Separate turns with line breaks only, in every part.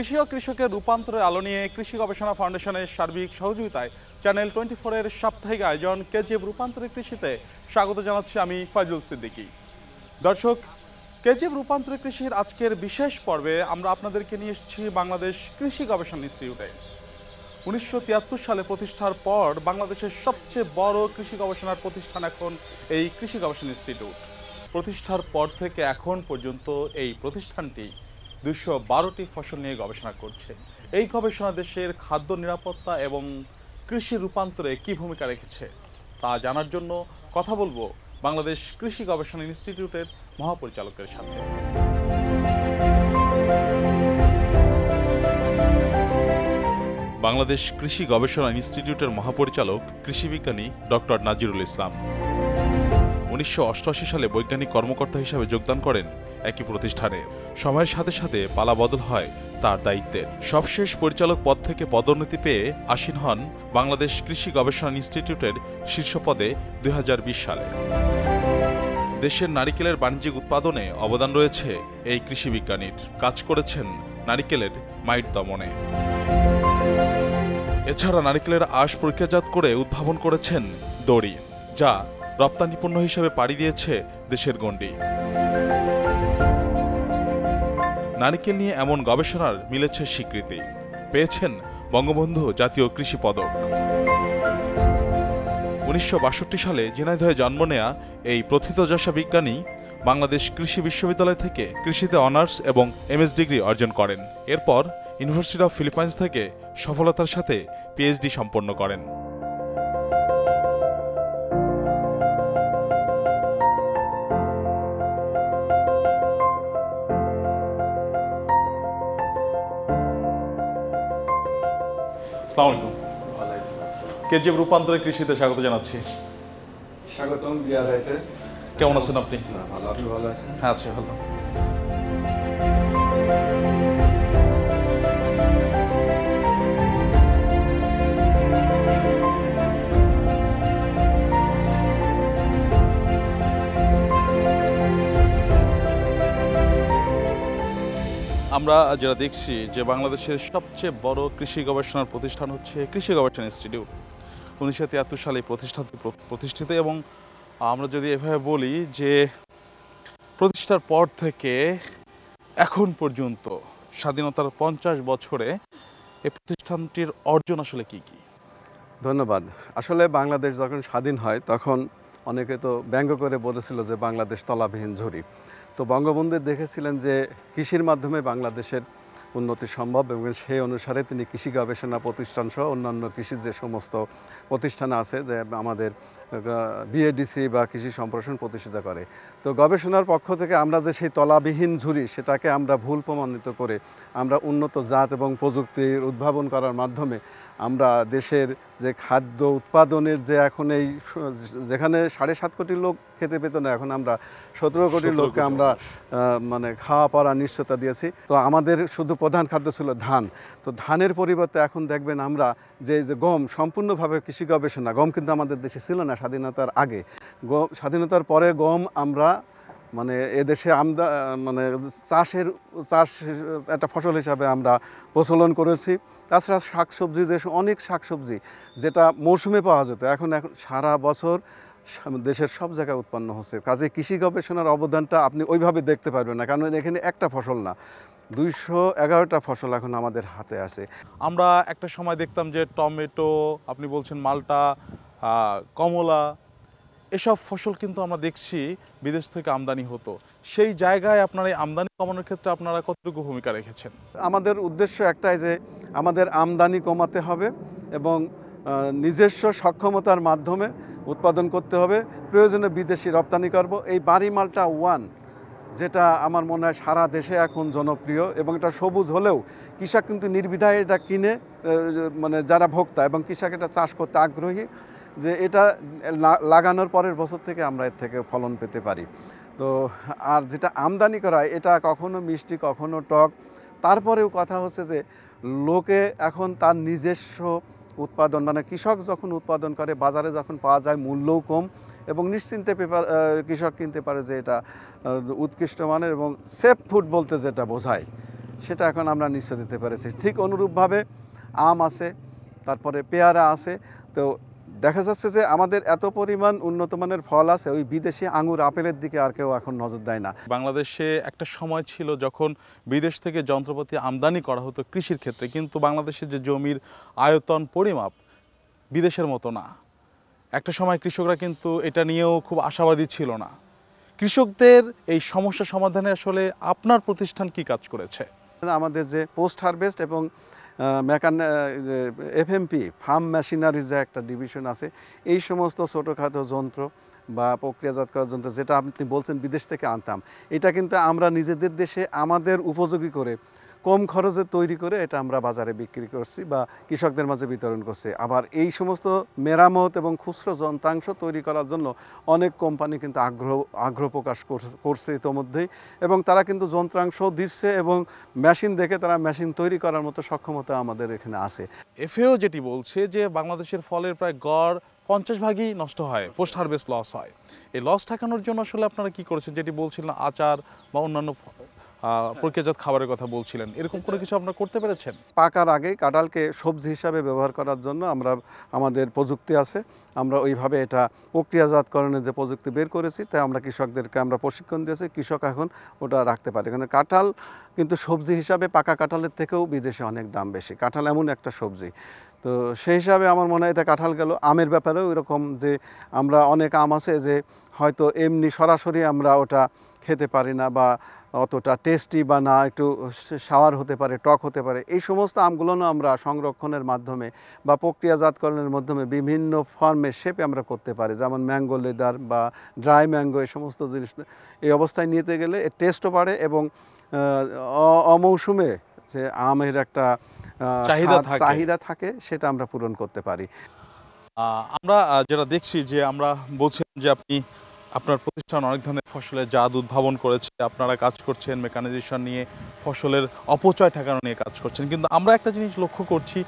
কৃষি ও কৃষকের রূপান্তরের আলো নিয়ে কৃষি গবেষণা ফাউন্ডেশনের সার্বিক সহযোগিতায় চ্যানেল টোয়েন্টি ফোরের সাপ্তাহিক আয়োজন কেজিএফ রূপান্তরের কৃষিতে স্বাগত জানাচ্ছি আমি ফাইজুল সিদ্দিকি দর্শক কেজিএফ রূপান্তরের কৃষির আজকের বিশেষ পর্বে আমরা আপনাদেরকে নিয়ে এসেছি বাংলাদেশ কৃষি গবেষণা ইনস্টিটিউটে উনিশশো সালে প্রতিষ্ঠার পর বাংলাদেশের সবচেয়ে বড় কৃষি গবেষণার প্রতিষ্ঠান এখন এই কৃষি গবেষণা ইনস্টিটিউট প্রতিষ্ঠার পর থেকে এখন পর্যন্ত এই প্রতিষ্ঠানটি দুশো বারোটি ফসল নিয়ে গবেষণা করছে এই গবেষণা দেশের খাদ্য নিরাপত্তা এবং কৃষি রূপান্তরে কি ভূমিকা রেখেছে তা জানার জন্য কথা বলবো বাংলাদেশ কৃষি গবেষণা ইনস্টিটিউটের মহাপরিচালকের সাথে বাংলাদেশ কৃষি গবেষণা ইনস্টিটিউটের মহাপরিচালক কৃষিবিজ্ঞানী ডক্টর নাজিরুল ইসলাম উনিশশো সালে বৈজ্ঞানিক কর্মকর্তা হিসাবে যোগদান করেন একই প্রতিষ্ঠানে সময়ের সাথে সাথে পালাবদল হয় তার দায়িত্বে সবশেষ পরিচালক পদ থেকে পদোন্নতি পেয়ে আসীন হন বাংলাদেশ কৃষি গবেষণা ইনস্টিটিউটের শীর্ষ পদে দুই সালে দেশের নারিকেলের বাণিজ্যিক উৎপাদনে অবদান রয়েছে এই কৃষি বিজ্ঞানীর কাজ করেছেন নারিকেলের মাইট দমনে এছাড়া নারিকেলের আশ প্রক্রিয়াজাত করে উদ্ভাবন করেছেন দড়ি যা রপ্তানি পণ্য হিসেবে পাড়ি দিয়েছে দেশের গণ্ডি নারিকেল নিয়ে এমন গবেষণার মিলেছে স্বীকৃতি পেয়েছেন বঙ্গবন্ধু জাতীয় কৃষি পদক উনিশশো সালে ঝিনাইদহে জন্ম নেয়া এই প্রথিতযশা বিজ্ঞানী বাংলাদেশ কৃষি বিশ্ববিদ্যালয় থেকে কৃষিতে অনার্স এবং এমএস ডিগ্রি অর্জন করেন এরপর ইউনিভার্সিটি অফ ফিলিপাইন্স থেকে সফলতার সাথে পিএইচডি সম্পন্ন করেন আসসালামু আলাইকুম কেজিএফ রূপান্তরে কৃষিতে স্বাগত জানাচ্ছি স্বাগতম বিয়ার কেমন আছেন আপনি ভালো আপনি ভালো আছেন হ্যাঁ আছি ভালো আমরা যেটা দেখছি যে বাংলাদেশের সবচেয়ে বড় কৃষি গবেষণার প্রতিষ্ঠান হচ্ছে কৃষি গবেষণা ইনস্টিটিউট উনিশশো তিয়াত্তর সালে প্রতিষ্ঠানটি প্রতিষ্ঠিত এবং আমরা যদি এভাবে বলি যে প্রতিষ্ঠার পর থেকে এখন পর্যন্ত
স্বাধীনতার পঞ্চাশ বছরে এই প্রতিষ্ঠানটির অর্জন আসলে কি কি ধন্যবাদ আসলে বাংলাদেশ যখন স্বাধীন হয় তখন অনেকে তো ব্যঙ্গ করে বলেছিল যে বাংলাদেশ তলাবিহীন ঝুরি তো বঙ্গবন্ধু দেখেছিলেন যে কৃষির মাধ্যমে বাংলাদেশের উন্নতি সম্ভব এবং সেই অনুসারে তিনি কৃষি গবেষণা প্রতিষ্ঠান সহ অন্যান্য কৃষির যে সমস্ত প্রতিষ্ঠান আছে যে আমাদের বিএডিসি বা কৃষি সম্প্রসারণ প্রতিষ্ঠিত করে তো গবেষণার পক্ষ থেকে আমরা যে সেই তলাবিহীন ঝুড়ি সেটাকে আমরা ভুল প্রমাণিত করে আমরা উন্নত জাত এবং প্রযুক্তির উদ্ভাবন করার মাধ্যমে আমরা দেশের যে খাদ্য উৎপাদনের যে এখন এই যেখানে সাড়ে সাত কোটি লোক খেতে পেত না এখন আমরা সতেরো কোটি লোককে আমরা মানে খাওয়া পড়া নিশ্চয়তা দিয়েছি তো আমাদের শুধু প্রধান খাদ্য ছিল ধান তো ধানের পরিবর্তে এখন দেখবেন আমরা যে যে গম সম্পূর্ণভাবে কৃষি গবেষণা গম কিন্তু আমাদের দেশে ছিল না স্বাধীনতার আগে গম স্বাধীনতার পরে গম আমরা মানে এদেশে আমদা মানে চাষের চাষ একটা ফসল হিসাবে আমরা প্রচলন করেছি তাছাড়া শাকসবজি যে অনেক শাকসবজি যেটা মৌসুমে পাওয়া যেত এখন এখন সারা বছর দেশের সব জায়গায় উৎপন্ন হচ্ছে কাজে কৃষি গবেষণার অবদানটা আপনি ওইভাবে দেখতে পারবেন না কারণ এখানে একটা ফসল না দুইশো এগারোটা ফসল এখন আমাদের হাতে আছে
আমরা একটা সময় দেখতাম যে টমেটো আপনি বলছেন মালটা কমলা এসব ফসল কিন্তু আমরা দেখছি বিদেশ থেকে আমদানি হতো সেই জায়গায় আপনার এই আমদানি কমানোর ক্ষেত্রে আপনারা কতটুকু ভূমিকা
রেখেছেন আমাদের উদ্দেশ্য একটাই যে আমাদের আমদানি কমাতে হবে এবং নিজস্ব সক্ষমতার মাধ্যমে উৎপাদন করতে হবে প্রয়োজনে বিদেশি রপ্তানি করব এই বাড়ি মালটা ওয়ান যেটা আমার মনে হয় সারা দেশে এখন জনপ্রিয় এবং এটা সবুজ হলেও কৃষক কিন্তু নির্বিধায় এটা কিনে মানে যারা ভোক্তা এবং কৃষক এটা চাষ করতে আগ্রহী যে এটা লাগানোর পরের বছর থেকে আমরা এর থেকে ফলন পেতে পারি তো আর যেটা আমদানি করা এটা কখনো মিষ্টি কখনো টক তারপরেও কথা হচ্ছে যে লোকে এখন তার নিজস্ব উৎপাদন মানে কৃষক যখন উৎপাদন করে বাজারে যখন পাওয়া যায় মূল্যও কম এবং নিশ্চিন্তে পেপার কৃষক কিনতে পারে যে এটা উৎকৃষ্ট মানের এবং সেফ ফুড বলতে যেটা বোঝায় সেটা এখন আমরা নিশ্চয় দিতে পেরেছি ঠিক অনুরূপভাবে আম আছে তারপরে পেয়ারা আছে তো দেখা যাচ্ছে যে আমাদের এত পরিমাণ উন্নত মানের ফল আছে ওই বিদেশি আঙুর আপেলের দিকে আর কেউ এখন নজর দেয় না
বাংলাদেশে একটা সময় ছিল যখন বিদেশ থেকে যন্ত্রপাতি আমদানি করা হতো কৃষির ক্ষেত্রে কিন্তু বাংলাদেশে যে জমির আয়তন পরিমাপ বিদেশের মতো না একটা সময় কৃষকরা কিন্তু এটা নিয়েও খুব আশাবাদী ছিল না
কৃষকদের এই সমস্যা সমাধানে আসলে আপনার প্রতিষ্ঠান কি কাজ করেছে আমাদের যে পোস্ট হারভেস্ট এবং মেকান এফএমপি ফার্ম মেশিনারি যে একটা ডিভিশন আছে এই সমস্ত ছোটোখাটো যন্ত্র বা প্রক্রিয়াজাত করার যন্ত্র যেটা আপনি বলছেন বিদেশ থেকে আনতাম এটা কিন্তু আমরা নিজেদের দেশে আমাদের উপযোগী করে কম খরচে তৈরি করে এটা আমরা বাজারে বিক্রি করছি বা কৃষকদের মাঝে বিতরণ করছি আবার এই সমস্ত মেরামত এবং খুচরো যন্ত্রাংশ তৈরি করার জন্য অনেক কোম্পানি কিন্তু আগ্রহ আগ্রহ প্রকাশ করছে ইতোমধ্যেই এবং তারা কিন্তু যন্ত্রাংশ দিচ্ছে এবং মেশিন দেখে তারা মেশিন তৈরি করার মতো সক্ষমতা আমাদের এখানে আছে এফএও যেটি বলছে যে
বাংলাদেশের ফলের প্রায় গড় পঞ্চাশ ভাগই নষ্ট হয় পোস্ট হারভেস্ট লস হয় এই লস ঠেকানোর জন্য আসলে আপনারা কি করেছেন যেটি বলছিলেন আচার বা অন্যান্য প্রক্রিয়াজাত খাবারের কথা বলছিলেন
এরকম কোনো কিছু আপনারা করতে পেরেছেন পাকার আগে কাঁঠালকে সবজি হিসাবে ব্যবহার করার জন্য আমরা আমাদের প্রযুক্তি আছে আমরা ওইভাবে এটা প্রক্রিয়াজাতকরণের যে প্রযুক্তি বের করেছি তাই আমরা কৃষকদেরকে আমরা প্রশিক্ষণ দিয়েছি কৃষক এখন ওটা রাখতে পারে কিন্তু কাঁঠাল কিন্তু সবজি হিসাবে পাকা কাঁঠালের থেকেও বিদেশে অনেক দাম বেশি কাঁঠাল এমন একটা সবজি তো সেই হিসাবে আমার মনে হয় এটা কাঁঠাল গেল আমের ব্যাপারেও এরকম যে আমরা অনেক আম আছে যে হয়তো এমনি সরাসরি আমরা ওটা খেতে পারি না বা অতটা টেস্টি বা না একটু সাওয়ার হতে পারে টক হতে পারে এই সমস্ত আমগুলো আমরা সংরক্ষণের মাধ্যমে বা প্রক্রিয়াজাতকরণের মাধ্যমে বিভিন্ন ফর্মের শেপে আমরা করতে পারি যেমন ম্যাঙ্গো লেদার বা ড্রাই ম্যাঙ্গো এই সমস্ত জিনিস এই অবস্থায় নিতে গেলে এর টেস্টও বাড়ে এবং অমৌসুমে যে আমের একটা চাহিদা চাহিদা থাকে সেটা আমরা পূরণ করতে পারি আমরা যেটা দেখছি যে আমরা বলছিলাম যে আপনি আপনার প্রতিষ্ঠান
অনেক ধরনের ফসলের জাদ উদ্ভাবন করেছে আপনারা কাজ করছেন মেকানাইজেশন নিয়ে ফসলের অপচয় ঠেকানো নিয়ে কাজ করছেন কিন্তু আমরা একটা জিনিস লক্ষ্য করছি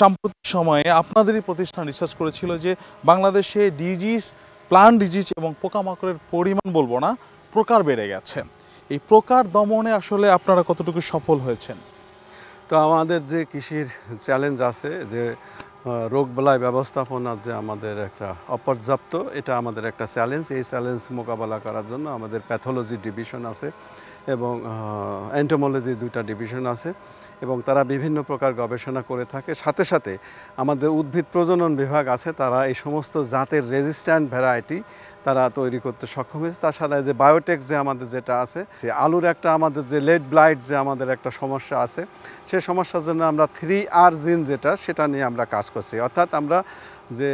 সাম্প্রতিক সময়ে আপনাদেরই প্রতিষ্ঠান রিসার্চ করেছিল যে বাংলাদেশে ডিজিজ প্লান ডিজিজ এবং পোকামাকড়ের পরিমাণ বলবো না প্রকার বেড়ে গেছে এই প্রকার দমনে আসলে আপনারা কতটুকু সফল
হয়েছেন তো আমাদের যে কৃষির চ্যালেঞ্জ আছে যে রোগবেলায় ব্যবস্থাপনার যে আমাদের একটা অপর্যাপ্ত এটা আমাদের একটা চ্যালেঞ্জ এই চ্যালেঞ্জ মোকাবেলা করার জন্য আমাদের প্যাথোলজি ডিভিশন আছে এবং অ্যান্টোমোলজি দুইটা ডিভিশন আছে এবং তারা বিভিন্ন প্রকার গবেষণা করে থাকে সাথে সাথে আমাদের উদ্ভিদ প্রজনন বিভাগ আছে তারা এই সমস্ত জাতের রেজিস্ট্যান্ট ভ্যারাইটি তারা তৈরি করতে সক্ষম হয়েছে তাছাড়া যে বায়োটেক যে আমাদের যেটা আছে যে আলুর একটা আমাদের যে লেড ব্লাইট যে আমাদের একটা সমস্যা আছে সে সমস্যার জন্য আমরা থ্রি আর জিন যেটা সেটা নিয়ে আমরা কাজ করছি অর্থাৎ আমরা যে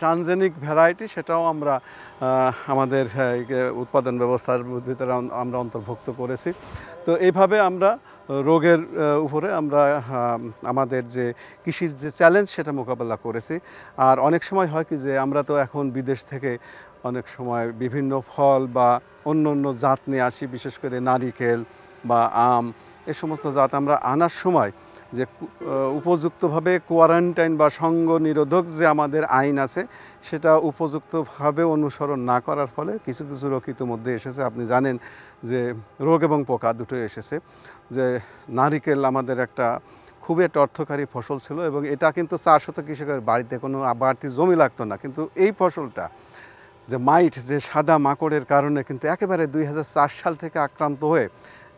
ট্রানজেনিক ভ্যারাইটি সেটাও আমরা আমাদের হ্যাঁ, উৎপাদন ব্যবস্থার ভিতরে আমরা অন্তর্ভুক্ত করেছি তো এইভাবে আমরা রোগের উপরে আমরা আমাদের যে কৃষির যে চ্যালেঞ্জ সেটা মোকাবেলা করেছি আর অনেক সময় হয় কি যে আমরা তো এখন বিদেশ থেকে অনেক সময় বিভিন্ন ফল বা অন্য অন্য জাত নিয়ে আসি বিশেষ করে নারিকেল বা আম এ সমস্ত জাত আমরা আনার সময় যে উপযুক্তভাবে কোয়ারেন্টাইন বা সঙ্গ নিরোধক যে আমাদের আইন আছে সেটা উপযুক্তভাবে অনুসরণ না করার ফলে কিছু কিছু রোগ ইতিমধ্যে এসেছে আপনি জানেন যে রোগ এবং পোকা দুটো এসেছে যে নারিকেল আমাদের একটা খুবই একটা অর্থকারী ফসল ছিল এবং এটা কিন্তু চাষ হতো কৃষকের বাড়িতে কোনো বাড়তি জমি লাগতো না কিন্তু এই ফসলটা যে মাইট যে সাদা মাকড়ের কারণে কিন্তু একেবারে দুই সাল থেকে আক্রান্ত হয়ে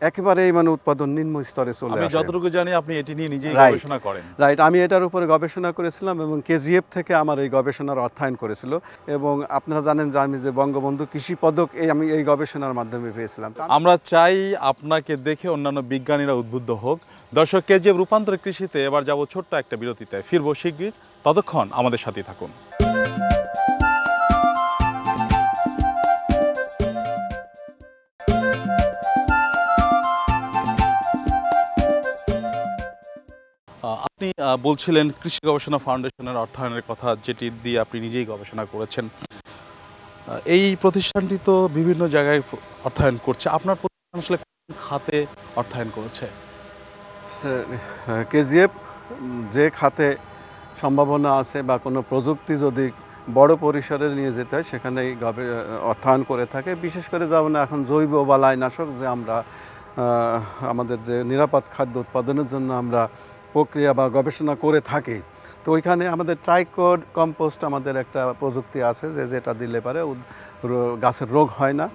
একেবারেই মানে উৎপাদন নিম্ন স্তরে চলে আমি যতটুকু
জানি আপনি এটি নিয়ে নিজেই গবেষণা করেন
রাইট আমি এটার উপরে গবেষণা করেছিলাম এবং কেজিএফ থেকে আমার এই গবেষণার অর্থায়ন করেছিল এবং আপনারা জানেন যে আমি যে বঙ্গবন্ধু কৃষি পদক এই আমি এই গবেষণার মাধ্যমে পেয়েছিলাম
আমরা চাই আপনাকে দেখে অন্যান্য বিজ্ঞানীরা উদ্বুদ্ধ হোক দর্শক কেজিএফ রূপান্তর কৃষিতে এবার যাব ছোট্ট একটা বিরতিতে ফিরবো শিগগির ততক্ষণ আমাদের সাথেই থাকুন আপনি বলছিলেন কৃষি গবেষণা ফাউন্ডেশনের অর্থায়নের কথা যেটি দিয়ে আপনি নিজেই গবেষণা করেছেন এই প্রতিষ্ঠানটি তো
বিভিন্ন জায়গায় অর্থায়ন করছে আপনার প্রতিষ্ঠান
আসলে খাতে অর্থায়ন করেছে
হ্যাঁ, কেজিএফ যে খাতে সম্ভাবনা আছে বা কোনো প্রযুক্তি যদি বড় পরিসরে নিয়ে যেতে হয় সেখানেই অর্থায়ন করে থাকে বিশেষ করে যেমন এখন জৈব বা লাইনাশক যে আমরা আমাদের যে নিরাপদ খাদ্য উৎপাদনের জন্য আমরা প্রক্রিয়া বা গবেষণা করে থাকে তো ওইখানে আমাদের ট্রাইকোড কম্পোস্ট আমাদের একটা প্রযুক্তি আছে যে যেটা দিলে পারে গাছের রোগ হয় না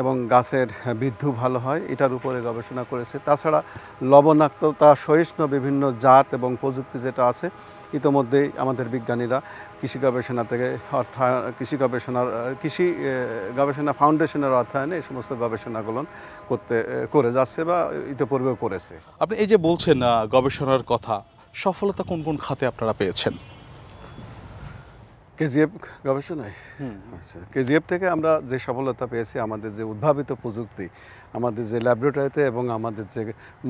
এবং গাছের বৃদ্ধি ভালো হয় এটার উপরে গবেষণা করেছে তাছাড়া লবণাক্ততা সহিষ্ণু বিভিন্ন জাত এবং প্রযুক্তি যেটা আছে ইতোমধ্যেই আমাদের বিজ্ঞানীরা কৃষি গবেষণা থেকে অর্থায়ন কৃষি গবেষণার কৃষি গবেষণা ফাউন্ডেশনের অর্থায়নে এই সমস্ত গবেষণাগুলো করতে করে যাচ্ছে বা ইতিপূর্বেও করেছে আপনি
এই যে বলছেন গবেষণার কথা সফলতা কোন কোন খাতে আপনারা পেয়েছেন
কেজিএফ গবেষণায় আচ্ছা কেজিএফ থেকে আমরা যে সফলতা পেয়েছি আমাদের যে উদ্ভাবিত প্রযুক্তি আমাদের যে ল্যাবরেটরিতে এবং আমাদের যে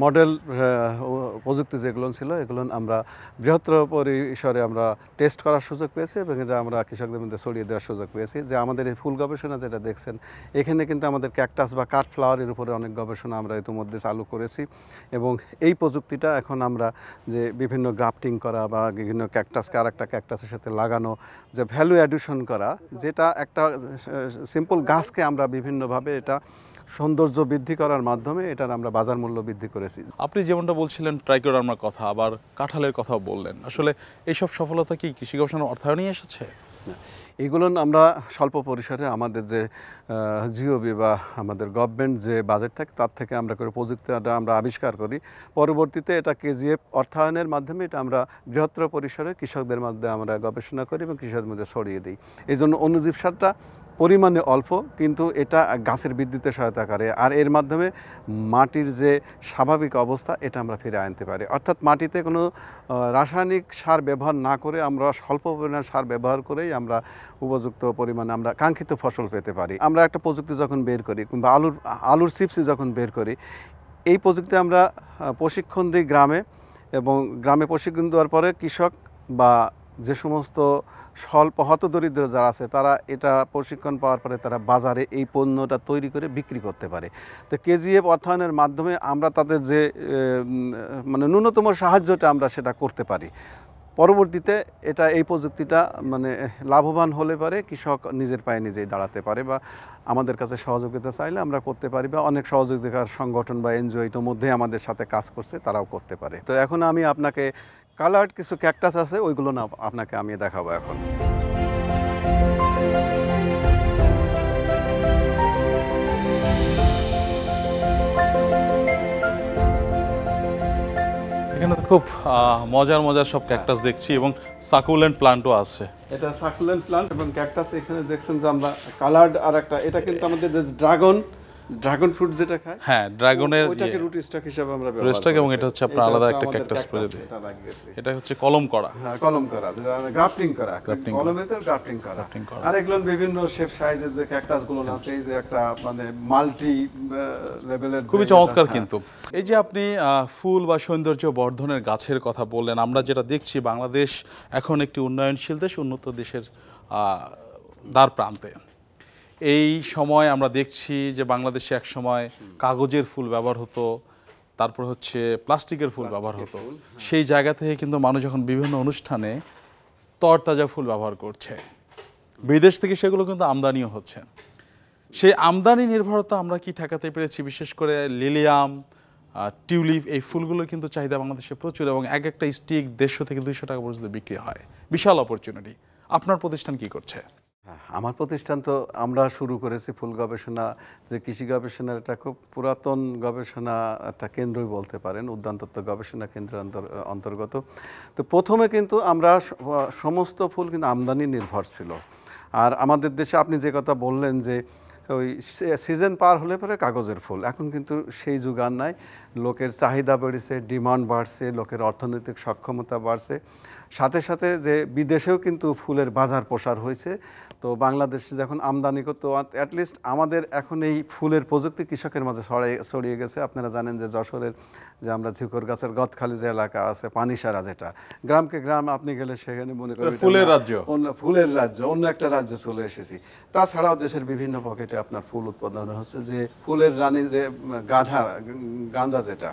মডেল প্রযুক্তি যেগুলো ছিল এগুলো আমরা বৃহত্তর পরিসরে আমরা টেস্ট করার সুযোগ পেয়েছি এবং এটা আমরা কৃষকদের মধ্যে ছড়িয়ে দেওয়ার সুযোগ পেয়েছি যে আমাদের এই ফুল গবেষণা যেটা দেখছেন এখানে কিন্তু আমাদের ক্যাকটাস বা কাঠ ফ্লাওয়ারের উপরে অনেক গবেষণা আমরা ইতিমধ্যে চালু করেছি এবং এই প্রযুক্তিটা এখন আমরা যে বিভিন্ন গ্রাফটিং করা বা বিভিন্ন ক্যাকটাসকে আর একটা ক্যাকটাসের সাথে লাগানো যে ভ্যালু অ্যাডিশন করা যেটা একটা সিম্পল গাছকে আমরা বিভিন্নভাবে এটা সৌন্দর্য বৃদ্ধি করার মাধ্যমে এটার আমরা বাজার মূল্য বৃদ্ধি করেছি আপনি যেমনটা
বলছিলেন ট্রাইকোডার্মার কথা আবার কাঁঠালের কথা বললেন আসলে এইসব সফলতা কি কৃষি গবেষণা
অর্থায়নেই এসেছে এগুলো আমরা স্বল্প পরিসরে আমাদের যে জিওবি বা আমাদের গভর্নমেন্ট যে বাজেট থাকে তার থেকে আমরা করে প্রযুক্তিটা আমরা আবিষ্কার করি পরবর্তীতে এটা কেজিএফ অর্থায়নের মাধ্যমে এটা আমরা বৃহত্তর পরিসরে কৃষকদের মধ্যে আমরা গবেষণা করি এবং কৃষকদের মধ্যে ছড়িয়ে দিই এই জন্য অনুজীব সারটা পরিমাণে অল্প কিন্তু এটা গাছের বৃদ্ধিতে সহায়তা করে আর এর মাধ্যমে মাটির যে স্বাভাবিক অবস্থা এটা আমরা ফিরে আনতে পারি অর্থাৎ মাটিতে কোনো রাসায়নিক সার ব্যবহার না করে আমরা স্বল্প পরিমাণ সার ব্যবহার করেই আমরা উপযুক্ত পরিমাণে আমরা কাঙ্ক্ষিত ফসল পেতে পারি আমরা একটা প্রযুক্তি যখন বের করি কিংবা আলুর আলুর চিপসি যখন বের করি এই প্রযুক্তি আমরা প্রশিক্ষণ দিই গ্রামে এবং গ্রামে প্রশিক্ষণ দেওয়ার পরে কৃষক বা যে সমস্ত স্বল্প হতদরিদ্র যারা আছে তারা এটা প্রশিক্ষণ পাওয়ার পরে তারা বাজারে এই পণ্যটা তৈরি করে বিক্রি করতে পারে তো কেজিএফ অর্থায়নের মাধ্যমে আমরা তাদের যে মানে ন্যূনতম সাহায্যটা আমরা সেটা করতে পারি পরবর্তীতে এটা এই প্রযুক্তিটা মানে লাভবান হলে পারে কৃষক নিজের পায়ে নিজেই দাঁড়াতে পারে বা আমাদের কাছে সহযোগিতা চাইলে আমরা করতে পারি বা অনেক সহযোগিতার সংগঠন বা এনজিও ইতিমধ্যে আমাদের সাথে কাজ করছে তারাও করতে পারে তো এখন আমি আপনাকে কালার্ড কিছু ক্যাকটাস আছে ওইগুলো না আপনাকে আমি দেখাবো এখন
এখানে খুব মজার মজার সব ক্যাকটাস দেখছি এবং সাকুলেন্ট প্লান্টও আছে
এটা সাকুলেন্ট প্লান্ট এবং ক্যাকটাস এখানে দেখছেন যে আমরা কালার্ড আর একটা এটা কিন্তু আমাদের যে ড্রাগন ড্রাগন ফ্রুট যেটা খায় হ্যাঁ ড্রাগনের ওইটাকে রুট স্টক হিসেবে আমরা ব্যবহার স্টক এবং এটা হচ্ছে আপনার আলাদা একটা ক্যাকটাস প্রজাতি এটা হচ্ছে কলম করা হ্যাঁ কলম করা গ্রাফটিং করা গ্রাফটিং কলমে তো গ্রাফটিং করা গ্রাফটিং করা আর এগুলো বিভিন্ন শেপ সাইজের যে ক্যাকটাস গুলো আছে এই যে একটা মানে মাল্টি লেভেলের খুবই চমৎকার কিন্তু এই যে আপনি
ফুল বা সৌন্দর্য বর্ধনের গাছের কথা বললেন আমরা যেটা দেখছি বাংলাদেশ এখন একটি উন্নয়নশীল দেশ উন্নত দেশের দ্বার প্রান্তে এই সময় আমরা দেখছি যে বাংলাদেশে এক সময় কাগজের ফুল ব্যবহার হতো তারপর হচ্ছে প্লাস্টিকের ফুল ব্যবহার হতো হ্যাঁ। সেই জায়গা থেকে কিন্তু মানুষ এখন বিভিন্ন অনুষ্ঠানে তরতাজা ফুল ব্যবহার করছে বিদেশ থেকে সেগুলো কিন্তু আমদানিও হচ্ছে সেই আমদানি নির্ভরতা আমরা কি ঠেকাতে পেরেছি বিশেষ করে লিলিয়াম টিউলিপ এই ফুলগুলো কিন্তু চাহিদা বাংলাদেশে প্রচুর এবং এক একটা স্টিক দেড়শো থেকে দুইশো টাকা পর্যন্ত বিক্রি হয় বিশাল অপরচুনিটি
আপনার প্রতিষ্ঠান কি করছে আমার প্রতিষ্ঠান তো আমরা শুরু করেছি ফুল গবেষণা যে কৃষি গবেষণার একটা খুব পুরাতন গবেষণা একটা কেন্দ্রই বলতে পারেন উদ্যানতত্ত্ব গবেষণা কেন্দ্র অন্তর্গত তো প্রথমে কিন্তু আমরা সমস্ত ফুল কিন্তু আমদানি নির্ভর ছিল আর আমাদের দেশে আপনি যে কথা বললেন যে ওই সিজন পার হলে পরে কাগজের ফুল এখন কিন্তু সেই যুগ আর নাই লোকের চাহিদা বেড়েছে ডিমান্ড বাড়ছে লোকের অর্থনৈতিক সক্ষমতা বাড়ছে সাথে সাথে যে বিদেশেও কিন্তু ফুলের বাজার প্রসার হয়েছে তো বাংলাদেশে যখন আমদানি করতো অ্যাটলিস্ট আমাদের এখন এই ফুলের প্রযুক্তি কৃষকের মাঝে ছড়িয়ে ছড়িয়ে গেছে আপনারা জানেন যে যশোরের যে আমরা ঝিকর গাছের গদখালি যে এলাকা আছে পানিসারা যেটা গ্রামকে গ্রাম আপনি গেলে সেখানে মনে করেন ফুলের রাজ্য ফুলের রাজ্য অন্য একটা রাজ্যে চলে এসেছি তাছাড়াও দেশের বিভিন্ন পকেটে আপনার ফুল উৎপাদন হচ্ছে যে ফুলের রানী যে গাঁধা গাঁদা যেটা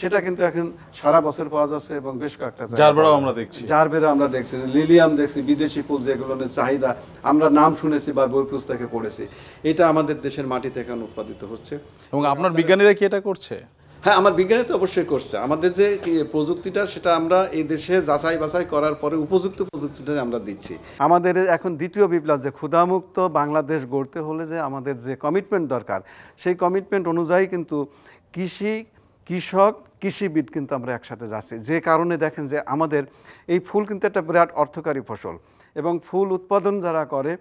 সেটা কিন্তু এখন সারা বছর পাওয়া যাচ্ছে এবং বেশ কয়েকটা জারবেরাও আমরা দেখছি জারবেরা আমরা দেখছি লিলিয়াম দেখছি বিদেশি ফুল যেগুলোর চাহিদা আমরা নাম শুনেছি বা বই পুস্তকে পড়েছি এটা আমাদের দেশের মাটিতে এখন উৎপাদিত হচ্ছে এবং আপনার বিজ্ঞানীরা কি এটা করছে হ্যাঁ আমার বিজ্ঞানী তো অবশ্যই করছে আমাদের যে প্রযুক্তিটা সেটা আমরা এই দেশে যাচাই বাছাই করার পরে উপযুক্ত প্রযুক্তিটা আমরা দিচ্ছি আমাদের এখন দ্বিতীয় বিপ্লব যে ক্ষুধামুক্ত বাংলাদেশ গড়তে হলে যে আমাদের যে কমিটমেন্ট দরকার সেই কমিটমেন্ট অনুযায়ী কিন্তু কৃষি কৃষক কৃষিবিদ কিন্তু আমরা একসাথে যাচ্ছি যে কারণে দেখেন যে আমাদের এই ফুল কিন্তু একটা বিরাট অর্থকারী ফসল এবং ফুল উৎপাদন যারা করে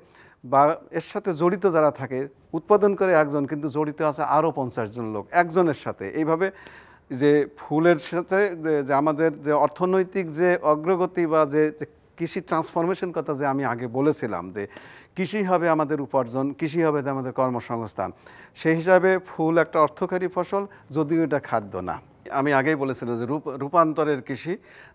বা এর সাথে জড়িত যারা থাকে উৎপাদন করে একজন কিন্তু জড়িত আছে আরও পঞ্চাশ জন লোক একজনের সাথে এইভাবে যে ফুলের সাথে যে আমাদের যে অর্থনৈতিক যে অগ্রগতি বা যে কৃষি ট্রান্সফরমেশন কথা যে আমি আগে বলেছিলাম যে কৃষি হবে আমাদের উপার্জন কৃষি হবে আমাদের কর্মসংস্থান সেই হিসাবে ফুল একটা অর্থকারী ফসল যদিও এটা খাদ্য না আমি আগেই বলেছিলাম যে রূপান্তরের কৃষি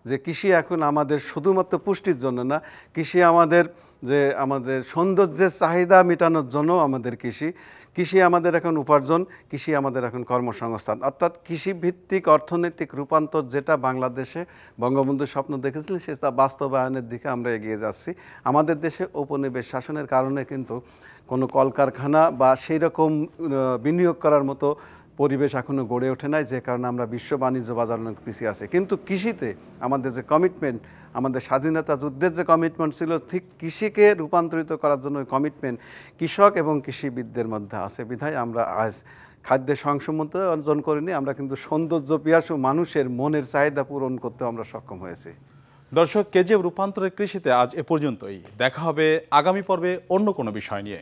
যে কৃষি এখন আমাদের শুধুমাত্র পুষ্টির জন্য না কৃষি আমাদের যে আমাদের সৌন্দর্যের চাহিদা মেটানোর জন্য আমাদের কৃষি কৃষি আমাদের এখন উপার্জন কৃষি আমাদের এখন কর্মসংস্থান অর্থাৎ কৃষিভিত্তিক অর্থনৈতিক রূপান্তর যেটা বাংলাদেশে বঙ্গবন্ধু স্বপ্ন দেখেছিলেন তা বাস্তবায়নের দিকে আমরা এগিয়ে যাচ্ছি আমাদের দেশে উপনিবেশ শাসনের কারণে কিন্তু কোনো কলকারখানা বা সেই রকম বিনিয়োগ করার মতো পরিবেশ এখনও গড়ে ওঠে নাই যে কারণে আমরা বিশ্ব বাণিজ্য বাজার অনেক পিছিয়ে আছে কিন্তু কৃষিতে আমাদের যে কমিটমেন্ট আমাদের স্বাধীনতা যুদ্ধের যে কমিটমেন্ট ছিল ঠিক কৃষিকে রূপান্তরিত করার জন্য কমিটমেন্ট কৃষক এবং কৃষিবিদদের মধ্যে আছে বিধায় আমরা আজ খাদ্যের সংসমত অর্জন করিনি আমরা কিন্তু সৌন্দর্য পিয়াসু মানুষের মনের চাহিদা পূরণ করতে আমরা সক্ষম হয়েছি
দর্শক কেজে রূপান্তরের কৃষিতে আজ এ পর্যন্তই দেখা হবে আগামী পর্বে অন্য কোনো বিষয় নিয়ে